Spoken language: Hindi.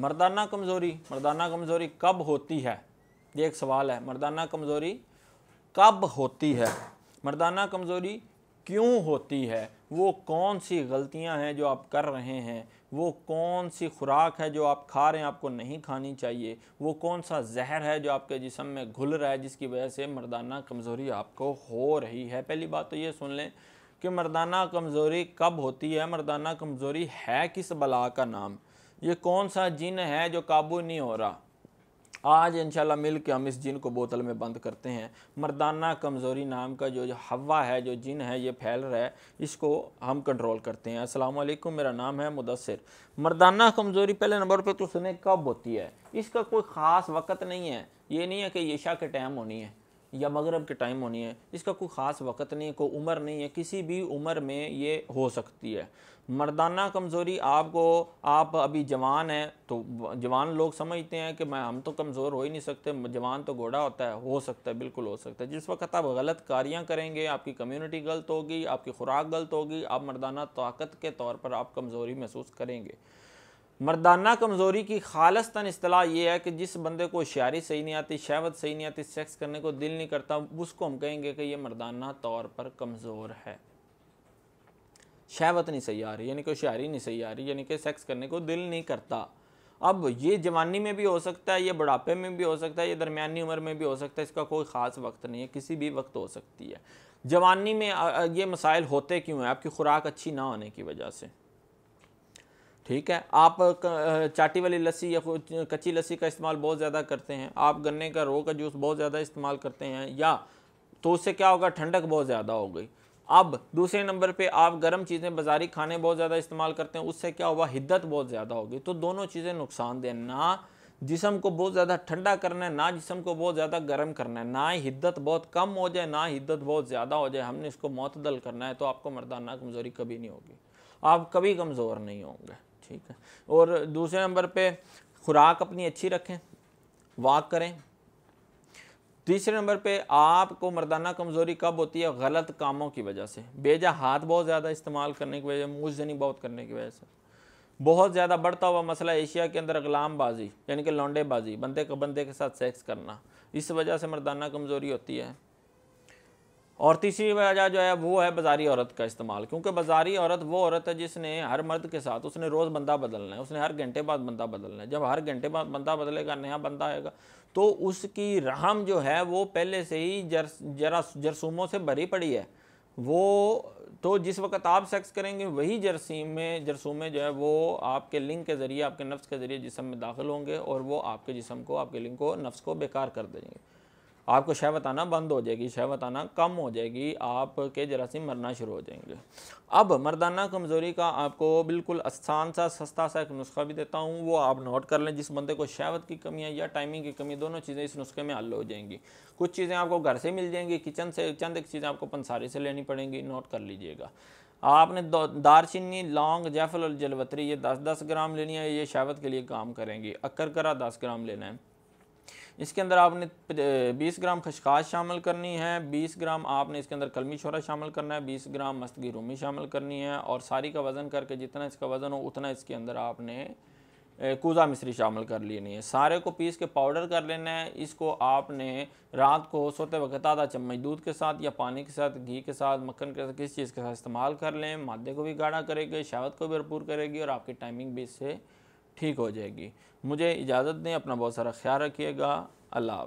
मर्दाना कमज़ोरी मर्दाना कमज़ोरी कब होती है ये एक सवाल है मर्दाना कमज़ोरी कब होती है मर्दाना कमज़ोरी क्यों होती है वो कौन सी गलतियां हैं जो आप कर रहे हैं वो कौन सी खुराक है जो आप खा रहे हैं आपको नहीं खानी चाहिए वो कौन सा जहर है जो आपके जिसम में घुल रहा है जिसकी वजह से मर्दाना कमज़ोरी आपको हो रही है पहली बात तो ये सुन लें कि मर्दाना कमज़ोरी कब होती है मर्दाना कमज़ोरी है किस बला का नाम ये कौन सा जिन है जो काबू नहीं हो रहा आज इंशाल्लाह मिल के हम इस जिन को बोतल में बंद करते हैं मर्दाना कमज़ोरी नाम का जो जो हवा है जो जिन है ये फैल रहा है इसको हम कंट्रोल करते हैं अस्सलाम वालेकुम मेरा नाम है मुदसर मर्दाना कमज़ोरी पहले नंबर पे तो सुने कब होती है इसका कोई ख़ास वक्त नहीं है ये नहीं है कि यशा के टाइम होनी है या मगरब के टाइम होनी है इसका कोई ख़ास वक्त नहीं है कोई उम्र नहीं है किसी भी उम्र में ये हो सकती है मर्दाना कमज़ोरी आपको आप अभी जवान हैं तो जवान लोग समझते हैं कि मैं हम तो कमज़ोर हो ही नहीं सकते जवान तो घोड़ा होता है हो सकता है बिल्कुल हो सकता है जिस वक्त आप गलत कारियाँ करेंगे आपकी कम्यूनिटी गलत होगी आपकी खुराक गलत होगी आप मर्दाना ताकत के तौर पर आप कमज़ोरी महसूस करेंगे मर्दाना कमज़ोरी की खालसता असलाह यह है कि जिस बंदे को शायरी सही नहीं आती शहवत सही नहीं आती सेक्स करने को दिल नहीं करता उसको हम कहेंगे कि ये मर्दाना तौर पर कमज़ोर है शहवत नहीं सही आ रही यानी कि शायरी नहीं सही आ रही यानी कि सेक्स करने को दिल नहीं करता अब ये जवानी में भी हो सकता है ये बुढ़ापे में भी हो सकता है ये दरमियानी उम्र में भी हो सकता है इसका कोई ख़ास वक्त नहीं है किसी भी वक्त हो सकती है जवानी में ये मसाइल होते क्यों हैं आपकी खुराक अच्छी ना होने की वजह से ठीक है आप चाटी वाली लस्सी या कच्ची लस्सी का इस्तेमाल बहुत ज़्यादा करते हैं आप गन्ने का रो का जूस बहुत ज़्यादा इस्तेमाल करते हैं या तो उससे क्या होगा ठंडक बहुत ज़्यादा हो गई अब दूसरे नंबर पे आप गर्म चीज़ें बाजारी खाने बहुत ज़्यादा इस्तेमाल करते हैं उससे क्या हुआ हिद्दत बहुत ज़्यादा होगी तो दोनों चीज़ें नुकसान दें ना जिसम को बहुत ज़्यादा ठंडा करना है ना जिसम को बहुत ज़्यादा गर्म करना है ना ही हिद्दत बहुत कम हो जाए ना हिद्दत बहुत ज़्यादा हो जाए हमने इसको मतदल करना है तो आपको मर्दाना कमज़ोरी कभी नहीं होगी आप कभी कमज़ोर नहीं होंगे ठीक है और दूसरे नंबर पे खुराक अपनी अच्छी रखें वाक करें तीसरे नंबर पे आपको मर्दाना कमज़ोरी कब होती है गलत कामों की वजह से बेजा हाथ बहुत ज़्यादा इस्तेमाल करने की वजह मुँह जनी बहुत करने की वजह से बहुत ज़्यादा बढ़ता हुआ मसला एशिया के अंदर बाजी यानी कि लौंडेबाजी बंदे के बंदे के साथ सेक्स करना इस वजह से मर्दाना कमज़ोरी होती है और तीसरी वजह जो है वो है बाजारी औरत का इस्तेमाल क्योंकि बाजारी औरत वो औरत है जिसने हर मर्द के साथ उसने रोज़ बंदा बदलना है उसने हर घंटे बाद बंदा बदलना है जब हर घंटे बाद बंदा बदलेगा नया बंदा आएगा तो उसकी रहम जो है वो पहले से ही जर जरा जरसूमों से भरी पड़ी है वो तो जिस वक्त आप सेक्स करेंगे वही जरसीम में जरसूमे जो है वो आपके लिंग के ज़रिए आपके नफ्स के ज़रिए जिसम में दाखिल होंगे और वो आपके जिसम को आपके लिंग को नफ्स को बेकार कर देंगे आपको शहवत आना बंद हो जाएगी शहवत आना कम हो जाएगी आपके जरासीम मरना शुरू हो जाएंगे अब मर्दाना कमज़ोरी का आपको बिल्कुल आसान सा सस्ता सा एक नुस्खा भी देता हूँ वो आप नोट कर लें जिस बंदे को शहवत की कमी है या टाइमिंग की कमी दोनों चीज़ें इस नुस्खे में हल हो जाएंगी कुछ चीज़ें आपको घर से मिल जाएंगी किचन से चंद एक चीज़ें आपको पंसारी से लेनी पड़ेंगी नोट कर लीजिएगा आपने दारचीनी लौंग जैफल और जलवतरी ये दस दस ग्राम लेनी है ये शहवत के लिए काम करेंगी अक्कर करा दस ग्राम लेना है इसके अंदर आपने 20 ग्राम खशकाश शामिल करनी है 20 ग्राम आपने इसके अंदर कलमी छोरा शामिल करना है 20 ग्राम मस्तगी रूमी शामिल करनी है और सारी का वज़न करके जितना इसका वज़न हो उतना इसके अंदर आपने कूज़ा मिश्री शामिल कर लेनी है सारे को पीस के पाउडर कर लेना है इसको आपने रात को सोते वक्त आधा चम्मच दूध के साथ या पानी के साथ घी के साथ मक्खन के साथ किस चीज़ के साथ इस्तेमाल कर लें मादे को भी गाढ़ा करेगी शावत को भी भरपूर करेगी और आपकी टाइमिंग भी इससे ठीक हो जाएगी मुझे इजाज़त दें अपना बहुत सारा ख्याल रखिएगा अल्लाह